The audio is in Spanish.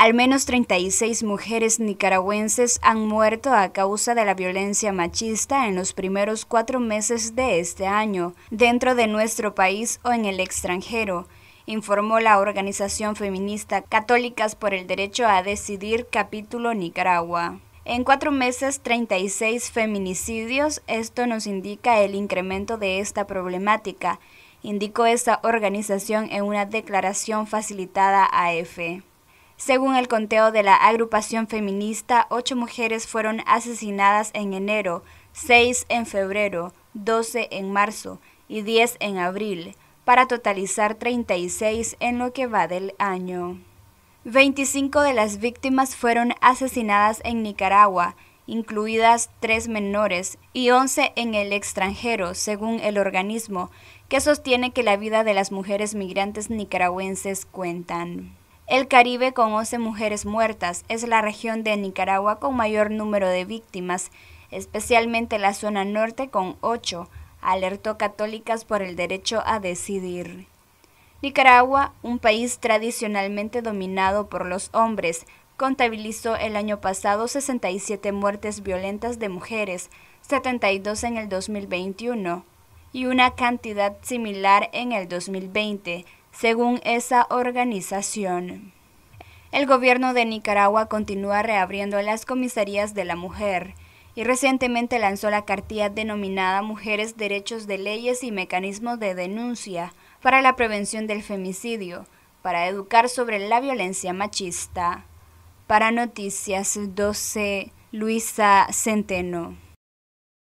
Al menos 36 mujeres nicaragüenses han muerto a causa de la violencia machista en los primeros cuatro meses de este año, dentro de nuestro país o en el extranjero, informó la organización feminista Católicas por el Derecho a Decidir Capítulo Nicaragua. En cuatro meses, 36 feminicidios, esto nos indica el incremento de esta problemática, indicó esta organización en una declaración facilitada a EFE. Según el conteo de la agrupación feminista, ocho mujeres fueron asesinadas en enero, seis en febrero, doce en marzo y diez en abril, para totalizar 36 en lo que va del año. 25 de las víctimas fueron asesinadas en Nicaragua, incluidas tres menores y 11 en el extranjero, según el organismo, que sostiene que la vida de las mujeres migrantes nicaragüenses cuentan. El Caribe con 11 mujeres muertas es la región de Nicaragua con mayor número de víctimas, especialmente la zona norte con 8, alertó católicas por el derecho a decidir. Nicaragua, un país tradicionalmente dominado por los hombres, contabilizó el año pasado 67 muertes violentas de mujeres, 72 en el 2021 y una cantidad similar en el 2020, según esa organización. El gobierno de Nicaragua continúa reabriendo las comisarías de la mujer y recientemente lanzó la cartilla denominada Mujeres, Derechos de Leyes y Mecanismos de Denuncia para la Prevención del Femicidio, para educar sobre la violencia machista. Para Noticias 12, Luisa Centeno.